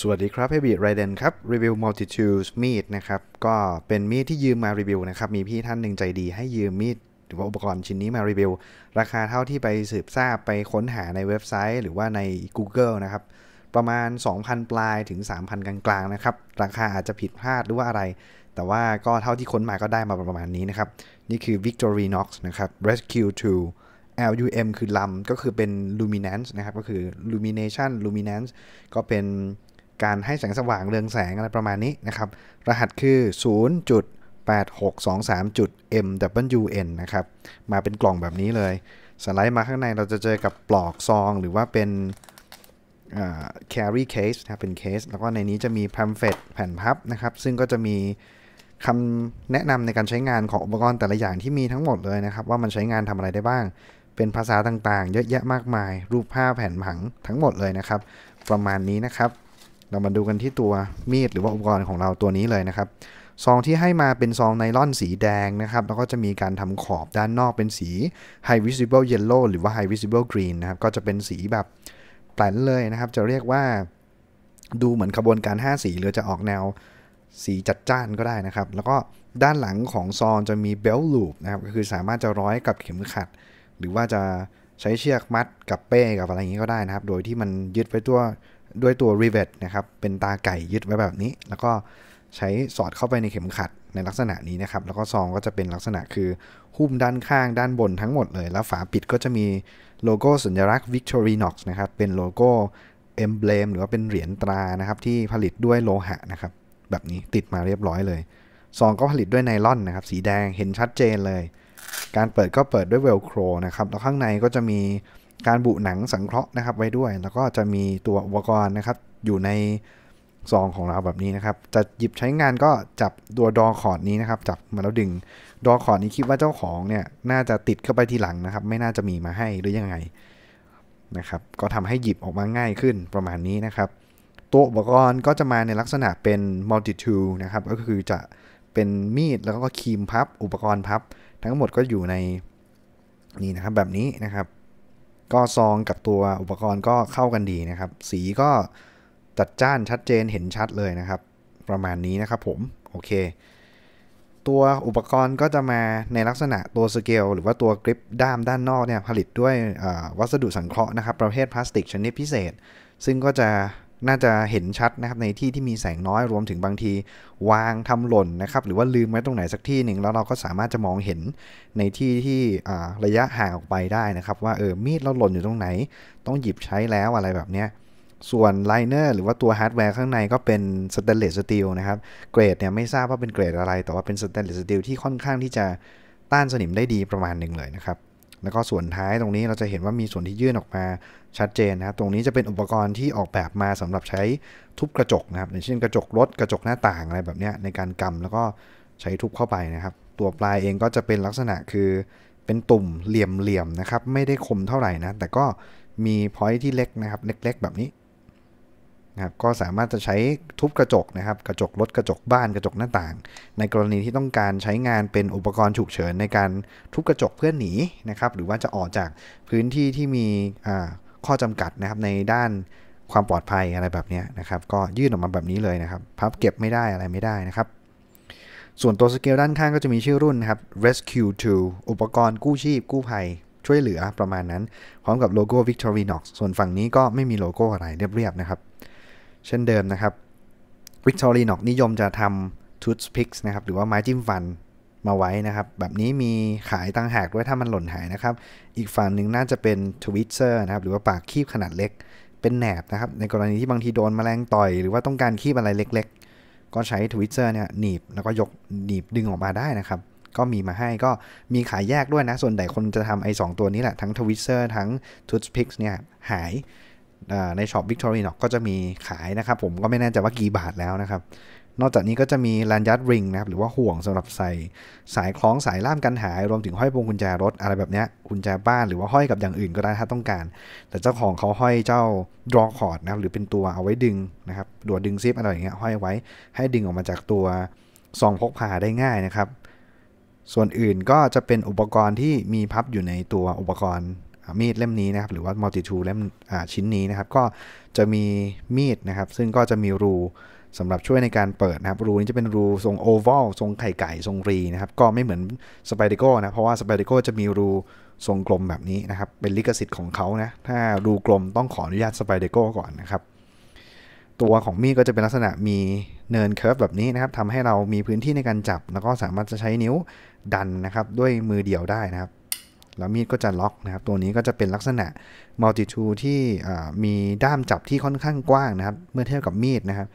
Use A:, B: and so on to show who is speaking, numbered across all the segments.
A: สวัสดีครับเฮบิไรเดนครับรีวิว m u l t i t ูส s มีดนะครับ ก็เป็นมีดที่ยืมมารีวิวนะครับ มีพี่ท่านหนึ่งใจดีให้ยืมมีดหรือว่าอุปกรณ์ชิ้นนี้มารีวิว ราคาเท่าที่ไปสืบทราบไปค้นหาในเว็บไซต์ หรือว่าใน Google นะครับ ประมาณ 2,000 ปลายถึง 3,000 กลาง ๆ นะครับ ราคาอาจจะผิดพลาดหรือว่าอะไร แต่ว่าก็เท่าที่ค้นมาก็ได้มาประมาณนี้นะครับนี่คือ Victorinox นะครับ Rescue 2 LUM คือลำก็คือเป็น luminance นะครับก็คือ lumination luminance ก็เป็นการให้แสงสว่างเรืองแสงอะไรประมาณนี้นะครับ รหัสคือ 0.8623.MWN นะครับ มาเป็นกล่องแบบนี้เลย สไลด์มาข้างในเราจะเจอกับปลอกซอง หรือว่าเป็น carry case นะเป็นเคส แล้วก็ในนี้จะมีแพมเฟตแผ่นพับนะครับ ซึ่งก็จะมีคำแนะนำในการใช้งานของอุปกรณ์แต่ละอย่างที่มีทั้งหมดเลยนะครับ ว่ามันใช้งานทำอะไรได้บ้าง เป็นภาษาต่างๆ เยอะแยะมากมาย รูปภาพแผ่นผังทั้งหมดเลยนะครับ ประมาณนี้นะครับเรามาดูกันที่ตัวมีด หรือว่าอุปกรณ์ของเราตัวนี้เลยนะครับ ซองที่ให้มาเป็นซองไนล่อนสีแดงนะครับ แล้วก็จะมีการทำขอบด้านนอกเป็นสี High Visible Yellow หรือว่า High Visible Green นะครับก็จะเป็นสีแบบแปลนเลยนะครับ จะเรียกว่า ดูเหมือนขบวนการ 5 สี หรือจะออกแนวสีจัดจ้านก็ได้นะครับ แล้วก็ด้านหลังของซองจะมีเบลลูปนะครับก็คือสามารถจะร้อยกับเข็มขัด หรือว่าจะใช้เชือกมัดกับเป้ กับอะไรอย่างนี้ก็ได้นะครับ โดยที่มันยึดไว้ตัวด้วยตัว rivet นะครับ เป็นตาไก่ยึดไว้แบบนี้ แล้วก็ใช้สอดเข้าไปในเข็มขัดในลักษณะนี้นะครับ แล้วก็ซองก็จะเป็นลักษณะคือ หุ้มด้านข้างด้านบนทั้งหมดเลย แล้วฝาปิดก็จะมีโลโก้สัญลักษณ์ Victorinox นะครับ เป็นโลโก้ emblem หรือว่าเป็นเหรียญตรานะครับ ที่ผลิตด้วยโลหะนะครับ แบบนี้ติดมาเรียบร้อยเลย ซองก็ผลิตด้วยไนล่อนนะครับสีแดงเห็นชัดเจนเลย การเปิดก็เปิดด้วยเวลโครนะครับ แล้วข้างในก็จะมีการบุหนังสังเคราะห์นะครับไว้ด้วย แล้วก็จะมีตัวอุปกรณ์นะครับ อยู่ในซองของเราแบบนี้นะครับ จะหยิบใช้งานก็จับตัวดอคอร์ดนี้นะครับจับมาแล้วดึงดอคอรดนี้คิดว่าเจ้าของเนี่ยน่าจะติดเข้าไปทีหลังนะครับ ไม่น่าจะมีมาให้หรือยังไงนะครับ ก็ทำให้หยิบออกมาง่ายขึ้นประมาณนี้นะครับตัวอุปกรณ์ก็จะมาในลักษณะเป็น multi tool นะครับ ก็คือจะเป็นมีดแล้วก็ครีมพับอุปกรณ์พับทั้งหมดก็อยู่ในนี่นะครับแบบนี้นะครับก็ซองกับตัวอุปกรณ์ก็เข้ากันดีนะครับ สีก็จัดจ้านชัดเจนเห็นชัดเลยนะครับ ประมาณนี้นะครับผมโอเคตัวอุปกรณ์ก็จะมาในลักษณะตัวสเกลหรือว่าตัวกริปด้ามด้านนอกเนี่ยผลิตด้วยวัสดุสังเคราะห์นะครับประเภทพลาสติกชนิดพิเศษซึ่งก็จะน่าจะเห็นชัดนะครับในที่ที่มีแสงน้อยรวมถึงบางที วางทำหล่นนะครับหรือว่าลืมไว้ตรงไหนสักที่หนึ่ง แล้วเราก็สามารถจะมองเห็นในที่ที่ระยะห่างออกไปได้นะครับ ว่าเออมีดเราหล่นอยู่ตรงไหนต้องหยิบใช้แล้วอะไรแบบเนี้ยส่วนไลเนอร์หรือว่าตัวฮาร์ดแวร์ข้างในก็เป็นสแตนเลสสตีลนะครับเกรดเนี่ยไม่ทราบว่าเป็นเกรดอะไร แต่ว่าเป็นสแตนเลสสตีลที่ค่อนข้างที่จะต้านสนิมได้ดีประมาณหนึ่งเลยนะครับแล้วก็ส่วนท้ายตรงนี้เราจะเห็นว่ามีส่วนที่ยื่นออกมาชัดเจนนะครับตรงนี้จะเป็นอุปกรณ์ที่ออกแบบมาสำหรับใช้ทุบกระจกนะครับอย่างเช่นกระจกรถกระจกหน้าต่างอะไรแบบนี้ในการกำแล้วก็ใช้ทุบเข้าไปนะครับ ตัวปลายเองก็จะเป็นลักษณะคือ เป็นตุ่มเหลี่ยมๆนะครับไม่ได้คมเท่าไหร่นะแต่ก็มีพอยที่เล็กนะครับเล็กๆ แบบนี้นะครับก็สามารถจะใช้ทุบกระจกนะครับ กระจกรถกระจกบ้านกระจกหน้าต่าง ในกรณีที่ต้องการใช้งานเป็นอุปกรณ์ฉุกเฉินในการทุบกระจกเพื่อหนีนะครับ หรือว่าจะออกจากพื้นที่ที่มีข้อจำกัดนะครับ ในด้านความปลอดภัยอะไรแบบนี้นะครับ ก็ยื่นออกมาแบบนี้เลยนะครับ พับเก็บไม่ได้อะไรไม่ได้นะครับ ส่วนตัวสเกลด้านข้างก็จะมีชื่อรุ่นนะครับ Rescue 2 อุปกรณ์กู้ชีพกู้ภัย ช่วยเหลือ ประมาณนั้น พร้อมกับโลโก้ Victorinox ส่วนฝั่งนี้ก็ไม่มีโลโก้อะไรเรียบๆนะครับเช่นเดิมนะครับวิกตอรีนอกนิยมจะทำทูธพิกส์นะครับหรือว่าไม้จิ้มฟันมาไว้นะครับแบบนี้มีขายต่างหากด้วยถ้ามันหล่นหายนะครับอีกฝั่งหนึ่งน่าจะเป็นทวิตเซอร์นะครับหรือว่าปากคีบขนาดเล็กเป็นแหนบนะครับในกรณีที่บางทีโดนมแมลงต่อยหรือว่าต้องการคีบอะไรเล็กๆ ก็ใช้ทวิตเซอร์เนี่ยหนีบแล้วก็ยกหนีบดึงออกมาได้นะครับ ก็มีมาให้ก็มีขายแยกด้วยนะส่วนใหญ่คนจะทำไอ้สตัวนี้แหละทั้งทวิตเซอร์ทั้งทูธพิกส์เนี่ยหายในช็อปิกตอรีเนาะก็จะมีขายนะครับ ผมก็ไม่แน่ใจว่ากี่บาทแล้วนะครับ นอกจากนี้ก็จะมีลนยัดริงนะครับหรือว่าห่วงสำหรับใส่ สายคล้องสายล่ามกันหาย รวมถึงห้อยพวงกุญแจรถอะไรแบบนี้กุญแจบ้านหรือว่าห้อยกับอย่างอื่นก็ได้ถ้าต้องการ แต่เจ้าของเขาห้อยเจ้าดรอคอร์ดนะรหรือเป็นตัวเอาไว้ดึงนะครับดัวดึงซิปอะไรอย่างเงี้ยห้อยไว้ให้ดึงออกมาจากตัวซองพกพาได้ง่ายนะครับส่วนอื่นก็จะเป็นอุปกรณ์ที่มีพับอยู่ในตัวอุปกรณ์มีดเล่มนี้นะครับ หรือว่ามัลติทูเล่มชิ้นนี้นะครับ ก็จะมีมีดนะครับ ซึ่งก็จะมีรูสำหรับช่วยในการเปิดนะครับ รูนี้จะเป็นรูทรงโอเวลทรงไข่ไก่ทรงรีนะครับ ก็ไม่เหมือนสไปเดโก้นะเพราะว่าสไปเดโก้จะมีรูทรงกลมแบบนี้นะครับ เป็นลิขสิทธิ์ของเขานะ ถ้ารูกลมต้องขออนุญาตสไปเดโก้ก่อนนะครับ ตัวของมีดก็จะเป็นลักษณะมีเนินเคิร์ฟแบบนี้นะครับทำให้เรามีพื้นที่ในการจับแล้วก็สามารถจะใช้นิ้วดันนะครับ ด้วยมือเดียวได้นะครับแล้วมีดก็จะล็อกนะครับ ตัวนี้ก็จะเป็นลักษณะ multi tool ที่มีด้ามจับที่ค่อนข้างกว้างนะครับ เมื่อเทียบกับมีดนะครับ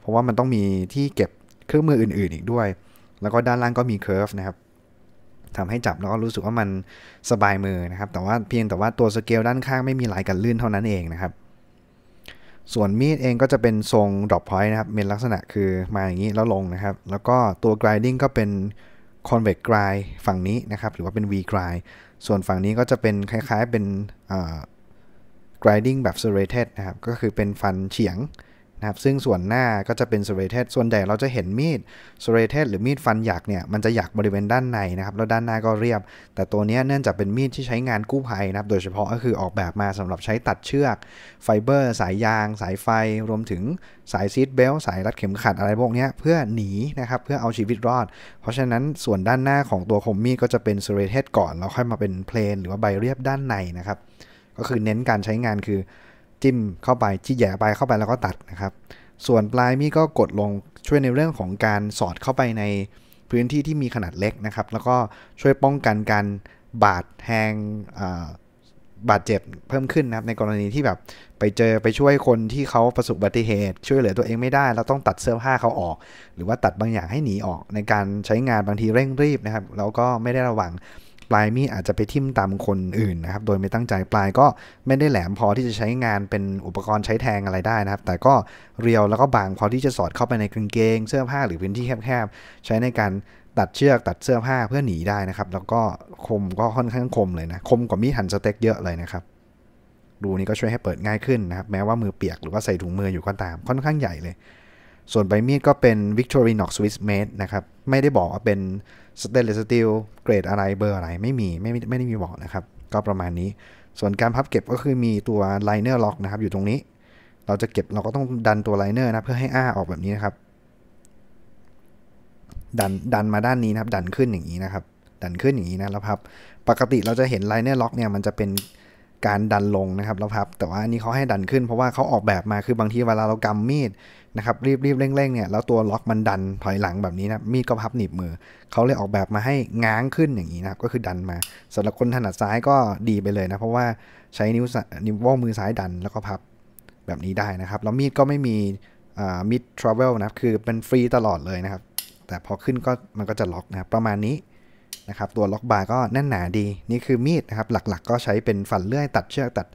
A: เพราะว่ามันต้องมีที่เก็บเครื่องมืออื่นๆอีกด้วย แล้วก็ด้านล่างก็มีเคิร์ฟนะครับทำให้จับแล้วก็รู้สึกว่ามันสบายมือนะครับ แต่ว่าเพียงแต่ว่าตัวสเกลด้านข้างไม่มีลายกันลื่นเท่านั้นเองนะครับ ส่วนมีดเองก็จะเป็นทรงดรอปพอยต์นะครับเป็นลักษณะคือมาอย่างนี้แล้วลงนะครับ แล้วก็ตัวกรายดิ้งก็เป็น convex grind ฝั่งนี้นะครับ หรือว่าเป็น v grind ส่วนฝั่งนี้ก็จะเป็นคล้ายๆเป็น grinding แบบ serrated นะครับ ก็คือเป็นฟันเฉียงนะครับซึ่งส่วนหน้าก็จะเป็นสเรเทสส่วนใหญ่เราจะเห็นมีดสเรเทสหรือมีดฟันหยักเนี่ยมันจะหยักบริเวณด้านในนะครับ แล้วด้านหน้าก็เรียบ แต่ตัวนี้เนื่องจากเป็นมีดที่ใช้งานกู้ภัยนะครับ โดยเฉพาะก็คือออกแบบมาสำหรับใช้ตัดเชือก ไฟเบอร์ สายยาง สายไฟ รวมถึงสายซีดเบล สายรัดเข็มขัดอะไรพวกนี้เพื่อหนีนะครับ เพื่อเอาชีวิตรอด เพราะฉะนั้นส่วนด้านหน้าของตัวคมมีดก็จะเป็นสเรเทสก่อนแล้วค่อยมาเป็นเพลนหรือว่าใบเรียบด้านในนะครับ ก็คือเน้นการใช้งานคือจิ้มเข้าไปที่แย่ไปเข้าไปแล้วก็ตัดนะครับ ส่วนปลายมีดก็กดลงช่วยในเรื่องของการสอดเข้าไปในพื้นที่ที่มีขนาดเล็กนะครับแล้วก็ช่วยป้องกันการบาดแทงบาดเจ็บเพิ่มขึ้นนะครับในกรณีที่แบบไปเจอไปช่วยคนที่เขาประสบอุบัติเหตุช่วยเหลือตัวเองไม่ได้เราต้องตัดเสื้อผ้าเขาออก หรือว่าตัดบางอย่างให้หนีออก ในการใช้งานบางทีเร่งรีบนะครับแล้วก็ไม่ได้ระวังปลายมีดอาจจะไปทิ่มตามคนอื่นนะครับโดยไม่ตั้งใจปลายก็ไม่ได้แหลมพอที่จะใช้งานเป็นอุปกรณ์ใช้แทงอะไรได้นะครับ แต่ก็เรียวแล้วก็บางพอที่จะสอดเข้าไปในกางเกงเสื้อผ้า หรือพื้นที่แคบๆใช้ในการตัดเชือกตัดเสื้อผ้าเพื่อหนีได้นะครับ แล้วก็คมก็ค่อนข้างคมเลยนะคมกว่ามีดหั่นสเต็กเยอะเลยนะครับรูนี้ก็ช่วยให้เปิดง่ายขึ้นนะครับแม้ว่ามือเปียก หรือว่าใส่ถุงมืออยู่ก็ตาม ค่อนข้างใหญ่เลยส่วนใบมีดก็เป็น Victorinox Swiss Made นะครับ ไม่ได้บอกว่าเป็น stainless steel เกรดอะไรเบอร์อะไรไม่มีไม่ไม่ได้มีบอกนะครับ ก็ประมาณนี้ ส่วนการพับเก็บก็คือมีตัว liner lock นะครับอยู่ตรงนี้ เราจะเก็บเราก็ต้องดันตัว liner นะเพื่อให้อ้าออกแบบนี้นะครับ ดันดันมาด้านนี้นะครับ ดันขึ้นอย่างนี้นะครับ ดันขึ้นอย่างนี้นะแล้วพับ ปกติเราจะเห็น liner lock เนี่ยมันจะเป็นการดันลงนะครับแล้วพับ แต่ว่าอันนี้เขาให้ดันขึ้นเพราะว่าเขาออกแบบมาคือบางทีเวลาเรากำมีดนะครับรีบๆเร่ง ๆเนี่ยแล้วตัวล็อกมันดันถอยหลังแบบนี้นะมีดก็พับหนีบมือเขาเลยออกแบบมาให้ง้างขึ้นอย่างนี้นะครับก็คือดันมาสำหรับคนถนัดซ้ายก็ดีไปเลยนะเพราะว่าใช้นิ้วนิ้วว่องมือซ้ายดันแล้วก็พับแบบนี้ได้นะครับแล้วมีดก็ไม่มีมีดทราเวลนะครับคือเป็นฟรีตลอดเลยนะครับ แต่พอขึ้นก็มันก็จะล็อกนะรประมาณนี้นะครับตัวล็อกบาร์ก็แน่นหนาดี นี่คือมีดนะครับ หลักๆกก็ใช้เป็นฝันเลื่อยตัดเชือก ตัด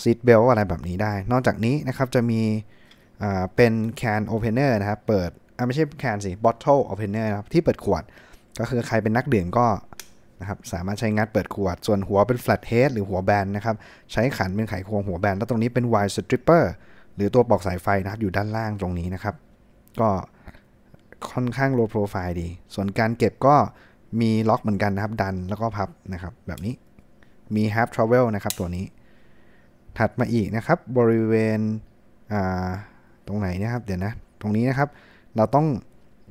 A: ซีดเบลอะไรแบบนี้ได้ นอกจากนี้นะครับจะมีเป็นแคนโอเพนเนอร์นะครับ เปิดไม่ใช่แคนสิบอทเทิลโอเพนเนอร์นะครับ ที่เปิดขวด ก็คือใครเป็นนักดื่มก็นะครับสามารถใช้งัดเปิดขวด ส่วนหัวเป็นแฟลตเฮดหรือหัวแบนนะครับ ใช้ขันเป็นไขควงหัวแบน แล้วตรงนี้เป็นไวสตริปเปอร์หรือตัวปอกสายไฟนะครับอยู่ด้านล่างตรงนี้นะครับ ก็ค่อนข้างโลโปรไฟล์ดี ส่วนการเก็บก็มีล็อกเหมือนกันนะครับดันแล้วก็พับนะครับแบบนี้มี half travel นะครับ ตัวนี้ ถัดมาอีกนะครับบริเวณตรงไหนนะครับ เดี๋ยวนะ ตรงนี้นะครับ เราต้อง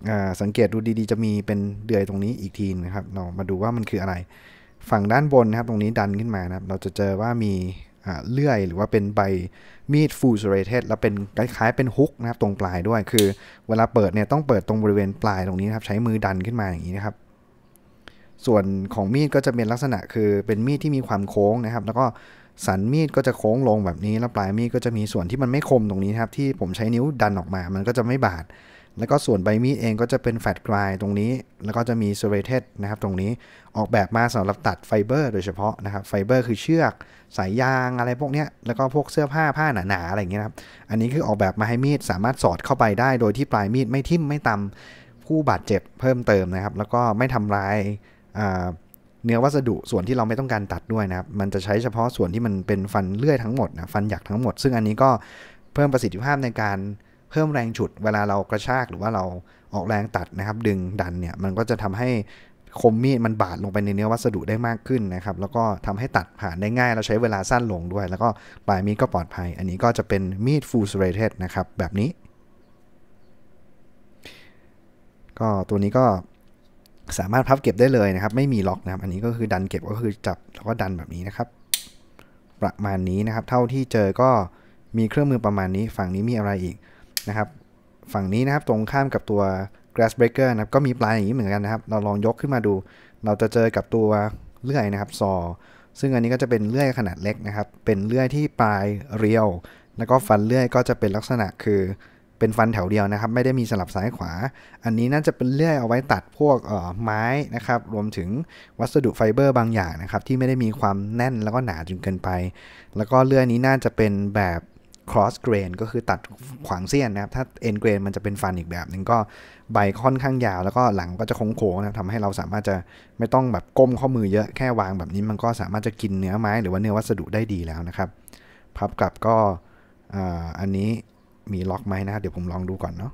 A: อสังเกตดูดีๆ จะมีเป็นเดือยตรงนี้อีกทีนะครับเรามาดูว่ามันคืออะไร ฝั่งด้านบนนะครับตรงนี้ดันขึ้นมานะครับ เราจะเจอว่ามีเลื่อย หรือว่าเป็นใบมีดฟูสเรเทสแล้วเป็นคล้ายๆ เป็นฮุกนะครับ ตรงปลายด้วยคือ เวลาเปิดเนี่ยต้องเปิดตรงบริเวณปลายตรงนี้นะครับ ใช้มือดันขึ้นมาอย่างนี้นะครับส่วนของมีดก็จะเป็นลักษณะคือเป็นมีดที่มีความโค้งนะครับ แล้วก็สันมีดก็จะโค้งลงแบบนี้ แล้วปลายมีดก็จะมีส่วนที่มันไม่คมตรงนี้ครับ ที่ผมใช้นิ้วดันออกมา มันก็จะไม่บาดแล้วก็ส่วนใบมีด เองก็จะเป็นแฟตกลายตรงนี้ แล้วก็จะมีเซเรเทสนะครับตรงนี้ออกแบบมาสำหรับตัดไฟเบอร์โดยเฉพาะนะครับไฟเบอร์คือเชือกสายยางอะไรพวกเนี้ยแล้วก็พวกเสื้อผ้าผ้าหนาๆอะไรอย่างเงี้ยครับ อันนี้คือออกแบบมาให้มีดสามารถสอดเข้าไปได้ โดยที่ปลายมีดไม่ทิ่มไม่ตำผู้บาดเจ็บเพิ่มเติมนะครับ แล้วก็ไม่ทำลายเนื้อวัสดุส่วนที่เราไม่ต้องการตัดด้วยนะครับ มันจะใช้เฉพาะส่วนที่มันเป็นฟันเลื่อยทั้งหมดนะฟันหยักทั้งหมด ซึ่งอันนี้ก็เพิ่มประสิทธิภาพในการเพิ่มแรงฉุดเวลาเรากระชากหรือว่าเราออกแรงตัดนะครับ ดึงดันเนี่ยมันก็จะทำให้คมมีดมันบาดลงไปในเนื้อวัสดุได้มากขึ้นนะครับ แล้วก็ทำให้ตัดผ่านได้ง่ายเราใช้เวลาสั้นลงด้วย แล้วก็ปลายมีดก็ปลอดภัย อันนี้ก็จะเป็นมีด full serrated นะครับแบบนี้ ก็ตัวนี้ก็สามารถพับเก็บได้เลยนะครับ ไม่มีล็อกนะครับ อันนี้ก็คือดันเก็บก็คือจับแล้วก็ดันแบบนี้นะครับ ประมาณนี้นะครับ เท่าที่เจอก็มีเครื่องมือประมาณนี้ ฝั่งนี้มีอะไรอีกนะครับ ฝั่งนี้นะครับตรงข้ามกับตัว grass breaker นะครับก็มีปลายอย่างนี้เหมือนกันนะครับเราลองยกขึ้นมาดู เราจะเจอกับตัวเลื่อยนะครับซอซึ่งอันนี้ก็จะเป็นเลื่อยขนาดเล็กนะครับ เป็นเลื่อยที่ปลายเรียว แล้วก็ฟันเลื่อย ก็จะเป็นลักษณะคือเป็นฟันแถวเดียวนะครับ ไม่ได้มีสลับซ้ายขวา อันนี้น่าจะเป็นเลื่อยเอาไว้ตัดพวกไม้นะครับ รวมถึงวัสดุไฟเบอร์บางอย่างนะครับ ที่ไม่ได้มีความแน่นแล้วก็หนาจนเกินไป แล้วก็เลื่อยนี้น่าจะเป็นแบบ cross grain ก็คือตัดขวางเสี้ยนนะครับ ถ้า end grain มันจะเป็นฟันอีกแบบหนึ่งก็ใบค่อนข้างยาว แล้วก็หลังก็จะโค้งโนะครับทำให้เราสามารถจะไม่ต้องแบบก้มข้อมือเยอะแค่วางแบบนี้ มันก็สามารถจะกินเนื้อไม้ หรือว่าเนื้อวัสดุได้ดีแล้วนะครับพับกลับก็อันนี้มีล็อกไหมนะครับเดี๋ยวผมลองดูก่อนเนาะ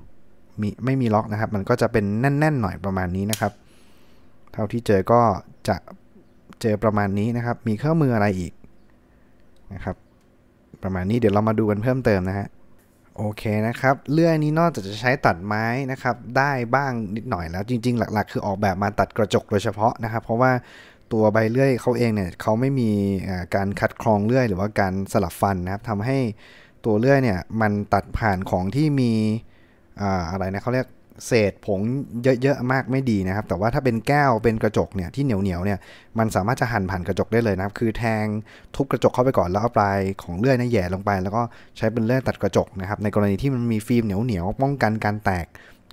A: มีไม่มีล็อกนะครับ มันก็จะเป็นแน่น ๆ หน่อยประมาณนี้นะครับเท่าที่เจอก็จะเจอประมาณนี้นะครับ มีเครื่องมืออะไรอีกนะครับ ประมาณนี้เดี๋ยวเรามาดูกันเพิ่มเติมนะฮะโอเคนะครับเลื่อยนี้นอกจากจะใช้ตัดไม้นะครับ ได้บ้างนิดหน่อยแล้วจริงๆหลักๆ คือออกแบบมาตัดกระจกโดยเฉพาะนะครับ เพราะว่าตัวใบเลื่อยเขาเองเนี่ยเขาไม่มีการคัดครองเลื่อยหรือว่าการสลับฟันนะครับทำให้ตัวเลื่อยเนี่ยมันตัดผ่านของที่มีอะไรนะเขาเรียกเศษผงเยอะๆมากไม่ดีนะครับ แต่ว่าถ้าเป็นแก้วเป็นกระจกเนี่ยที่เหนียวเนียวเนี่ยมันสามารถจะหั่นผ่านกระจกได้เลยนะครับ คือแทงทุบกระจกเข้าไปก่อนแล้วเอาปลายของเลื่อยนะแย่ลงไป แล้วก็ใช้เป็นเลื่อยตัดกระจกนะครับ ในกรณีที่มันมีฟิล์มเหนียวๆป้องกันการแตก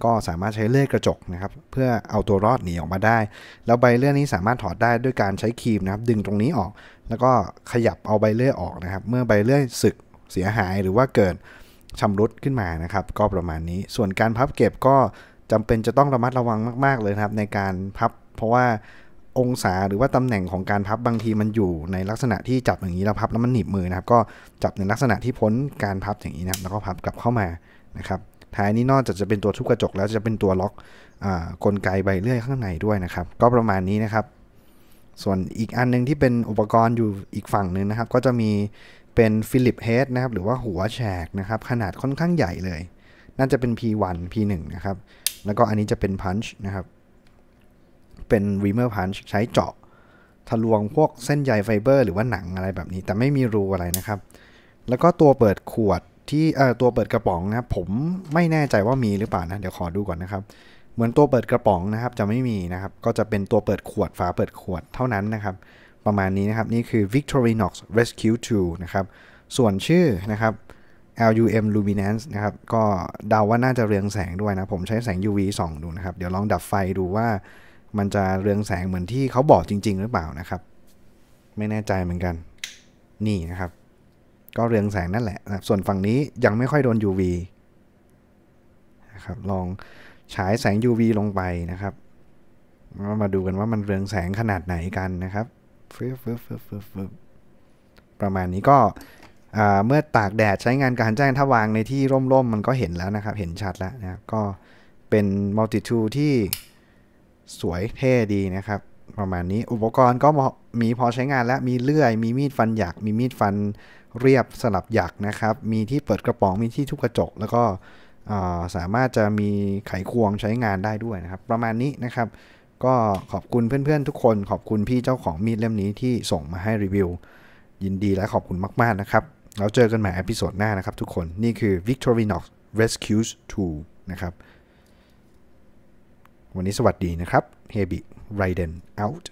A: ก็สามารถใช้เลื่อยกระจกนะครับเพื่อเอาตัวรอดหนีออกมาได้แล้วใบเลื่อยนี้สามารถถอดได้ด้วยการใช้ครีมนะครับดึงตรงนี้ออก แล้วก็ขยับเอาใบเลื่อยออกนะครับ เมื่อใบเลื่อยสึกเสียหายหรือว่าเกิดชำรุดขึ้นมานะครับ ก็ประมาณนี้ ส่วนการพับเก็บก็จำเป็นจะต้องระมัดระวังมาก ๆเลยครับ ในการพับ เพราะว่าองศาหรือว่าตำแหน่งของการพับบางทีมันอยู่ในลักษณะที่จับอย่างนี้เราพับแล้วมันหนีบมือนะครับก็จับในลักษณะที่พ้นการพับอย่างนี้นะครับแล้วก็พับกลับเข้ามานะครับ ท้ายนี้นอกจากจะเป็นตัวทุบกระจก แล้วจะเป็นตัวล็อกอกลไกใบเลื่อย ข้างในด้วยนะครับ ก็ประมาณนี้นะครับ ส่วนอีกอันนึงที่เป็นอุปกรณ์อยู่อีกฝั่งหนึ่งนะครับ ก็จะมีเป็นฟิลิปเฮดนะครับ หรือว่าหัวแฉกนะครับ ขนาดค่อนข้างใหญ่เลยน่าจะเป็น P1 P1 นะครับ แล้วก็อันนี้จะเป็นพันช์นะครับ เป็นรีเมอร์พันช์ใช้เจาะทะลวงพวกเส้นใยไฟเบอร์หรือว่าหนังอะไรแบบนี้ แต่ไม่มีรูอะไรนะครับ แล้วก็ตัวเปิดขวดที่เอ่อตัวเปิดกระป๋องนะครับผมไม่แน่ใจว่ามีหรือเปล่านะเดี๋ยวขอดูก่อนนะครับ เหมือนตัวเปิดกระป๋องนะครับ จะไม่มีนะครับ ก็จะเป็นตัวเปิดขวดฝาเปิดขวดเท่านั้นนะครับประมาณนี้นะครับ นี่คือ Victorinox Rescue 2 นะครับ ส่วนชื่อนะครับ LUM luminance นะครับ ก็เดาว่าน่าจะเรืองแสงด้วยนะ ผมใช้แสง UV ส่องดูนะครับเดี๋ยวลองดับไฟดูว่ามันจะเรืองแสงเหมือนที่เขาบอกจริงๆหรือเปล่านะครับ ไม่แน่ใจเหมือนกัน นี่นะครับ ก็เรืองแสงนั่นแหละนะส่วนฝั่งนี้ยังไม่ค่อยโดน UV นะครับลองฉายแสง UV ลงไปนะครับ มาดูกันว่ามันเรืองแสงขนาดไหนกันนะครับฟืบฟบฟบฟบฟบประมาณนี้ก็เมื่อตากแดดใช้งานการแจ้งถ้าวางในที่ร่มๆมันก็เห็นแล้วนะครับ เห็นชัดแล้วนะก็เป็นมัลติทูที่สวยเท่ดีนะครับ ประมาณนี้อุปกรณ์ก็มีพอใช้งานแล้ว มีเลื่อย มีมีดฟันหยักมีมีดฟันเรียบสลับหยักนะครับ มีที่เปิดกระป๋องมีที่ทุบกระจก แล้วก็สามารถจะมีไขควงใช้งานได้ด้วยนะครับ ประมาณนี้นะครับก็ขอบคุณเพื่อน ๆ ทุกคนขอบคุณพี่เจ้าของมีดเล่มนี้ที่ส่งมาให้รีวิว ยินดีและขอบคุณมากๆนะครับเราเจอกันใหม่อพิโซดหน้านะครับทุกคนนี่คือ Victorinox Rescues 2 นะครับ วันนี้สวัสดีนะครับเฮบิไรเดน out